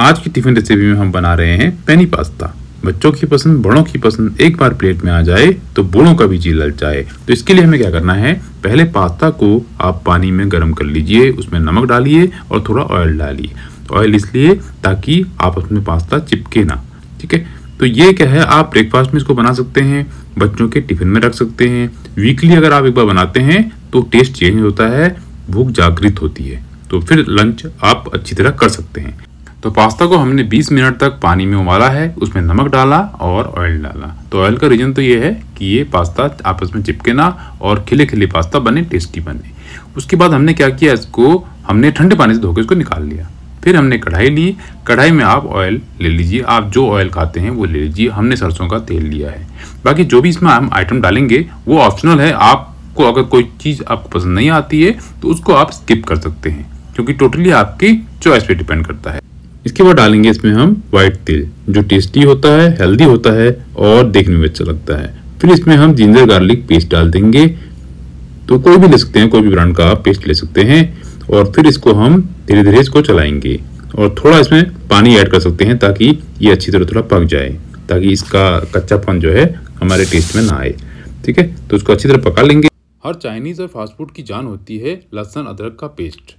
आज की tiffin recipe में हम बना रहे हैं पेनी पास्ता बच्चों की पसंद बड़ों की पसंद एक बार प्लेट में आ जाए तो बूढ़ों का भी जी लल जाए तो इसके लिए हमें क्या करना है पहले पास्ता को आप पानी में गर्म कर लीजिए उसमें नमक डालिए और थोड़ा ऑयल डालिए ऑयल इसलिए ताकि आप उसमें पास्ता चिपके ना ठीक है तो ये क्या है आप ब्रेकफास्ट में इसको बना सकते हैं बच्चों के टिफिन में रख सकते हैं वीकली अगर आप एक बार बनाते हैं तो टेस्ट चेंज होता है भूख जागृत होती है तो फिर लंच आप अच्छी तरह कर सकते हैं तो पास्ता को हमने 20 मिनट तक पानी में उबाला है उसमें नमक डाला और ऑयल डाला तो ऑयल का रीज़न तो ये है कि ये पास्ता आपस में चिपके ना और खिले खिले पास्ता बने टेस्टी बने उसके बाद हमने क्या किया इसको हमने ठंडे पानी से धोके इसको निकाल लिया फिर हमने कढ़ाई ली कढ़ाई में आप ऑयल ले लीजिए आप जो ऑयल खाते हैं वो ले लीजिए हमने सरसों का तेल लिया है बाकी जो भी इसमें हम आइटम डालेंगे वो ऑप्शनल है आपको अगर कोई चीज़ आपको पसंद नहीं आती है तो उसको आप स्किप कर सकते हैं क्योंकि टोटली आपकी चॉइस पे डिपेंड करता है इसके बाद डालेंगे इसमें हम व्हाइट तिल जो टेस्टी होता है हेल्दी होता है और देखने में अच्छा लगता है फिर इसमें हम जिंजर गार्लिक पेस्ट डाल देंगे तो कोई भी ले सकते हैं कोई भी ब्रांड का पेस्ट ले सकते हैं और फिर इसको हम धीरे धीरे इसको चलाएंगे और थोड़ा इसमें पानी ऐड कर सकते हैं ताकि ये अच्छी तरह थोड़ा पक जाए ताकि इसका कच्चापन जो है हमारे टेस्ट में ना आए ठीक है तो उसको अच्छी तरह पका लेंगे हर चाइनीज़ और फास्ट फूड की जान होती है लहसन अदरक का पेस्ट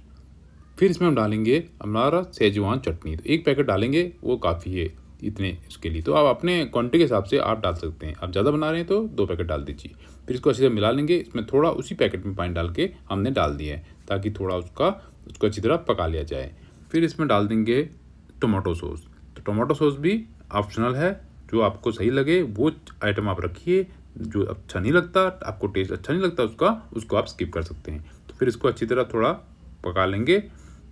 फिर इसमें हम डालेंगे हमारा सेजवान चटनी तो एक पैकेट डालेंगे वो काफ़ी है इतने इसके लिए तो आप अपने क्वान्टिटी के हिसाब से आप डाल सकते हैं आप ज़्यादा बना रहे हैं तो दो पैकेट डाल दीजिए फिर इसको अच्छी तरह मिला लेंगे इसमें थोड़ा उसी पैकेट में पानी डाल के हमने डाल दिया है ताकि थोड़ा उसका उसको अच्छी तरह पका लिया जाए फिर इसमें डाल देंगे टमाटो सॉस तो टमाटो सॉस भी ऑप्शनल है जो आपको सही लगे वो आइटम आप रखिए जो अच्छा नहीं लगता आपको टेस्ट अच्छा नहीं लगता उसका उसको आप स्किप कर सकते हैं तो फिर इसको अच्छी तरह थोड़ा पका लेंगे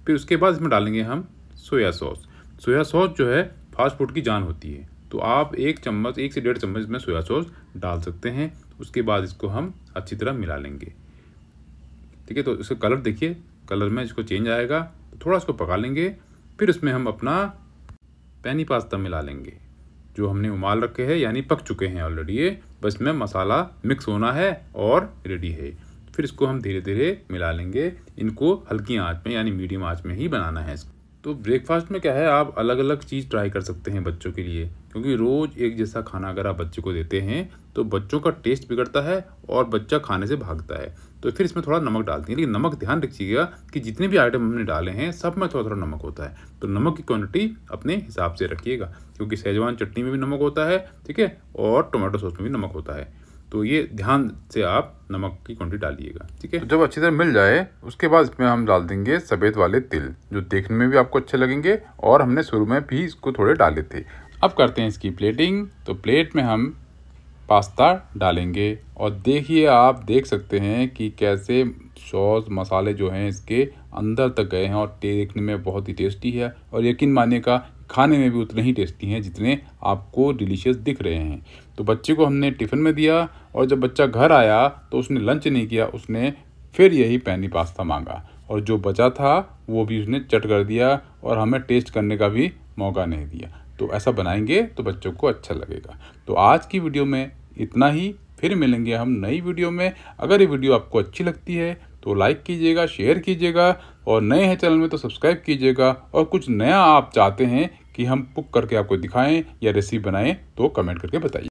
फिर उसके बाद इसमें डालेंगे हम सोया सॉस सोया सॉस जो है फास्ट फूड की जान होती है तो आप एक चम्मच एक से डेढ़ चम्मच में सोया सॉस डाल सकते हैं उसके बाद इसको हम अच्छी तरह मिला लेंगे ठीक है तो इसका कलर देखिए कलर में इसको चेंज आएगा तो थोड़ा इसको पका लेंगे फिर उसमें हम अपना पैनी पास्ता मिला लेंगे जो हमने उमाल रखे हैं यानी पक चुके हैं ऑलरेडी ये बस में मसाला मिक्स होना है और रेडी है फिर इसको हम धीरे धीरे मिला लेंगे इनको हल्की आँच में यानी मीडियम आँच में ही बनाना है इसको तो ब्रेकफास्ट में क्या है आप अलग अलग चीज़ ट्राई कर सकते हैं बच्चों के लिए क्योंकि रोज़ एक जैसा खाना अगर आप बच्चे को देते हैं तो बच्चों का टेस्ट बिगड़ता है और बच्चा खाने से भागता है तो फिर इसमें थोड़ा नमक डालते हैं लेकिन नमक ध्यान रखिएगा कि जितने भी आइटम हमने डाले हैं सब में थोड़ा थोड़ा नमक होता है तो नमक की क्वान्टिटी अपने हिसाब से रखिएगा क्योंकि शेजवान चटनी में भी नमक होता है ठीक है और टोमेटो सॉस में भी नमक होता है तो ये ध्यान से आप नमक की क्वांटिटी डालिएगा ठीक है तो जब अच्छी तरह मिल जाए उसके बाद इसमें हम डाल देंगे सफ़ेद वाले तिल जो देखने में भी आपको अच्छे लगेंगे और हमने शुरू में भी इसको थोड़े डाले थे अब करते हैं इसकी प्लेटिंग तो प्लेट में हम पास्ता डालेंगे और देखिए आप देख सकते हैं कि कैसे सॉस मसाले जो हैं इसके अंदर तक गए हैं और देखने में बहुत ही टेस्टी है और यकीन मानिएगा का खाने में भी उतने ही टेस्टी हैं जितने आपको डिलीशियस दिख रहे हैं तो बच्चे को हमने टिफ़िन में दिया और जब बच्चा घर आया तो उसने लंच नहीं किया उसने फिर यही पैनी पास्ता मांगा और जो बचा था वो भी उसने चट कर दिया और हमें टेस्ट करने का भी मौका नहीं दिया तो ऐसा बनाएंगे तो बच्चों को अच्छा लगेगा तो आज की वीडियो में इतना ही फिर मिलेंगे हम नई वीडियो में अगर ये वीडियो आपको अच्छी लगती है तो लाइक कीजिएगा शेयर कीजिएगा और नए हैं चैनल में तो सब्सक्राइब कीजिएगा और कुछ नया आप चाहते हैं कि हम बुक करके आपको दिखाएं या रेसिपी बनाएं तो कमेंट करके बताइए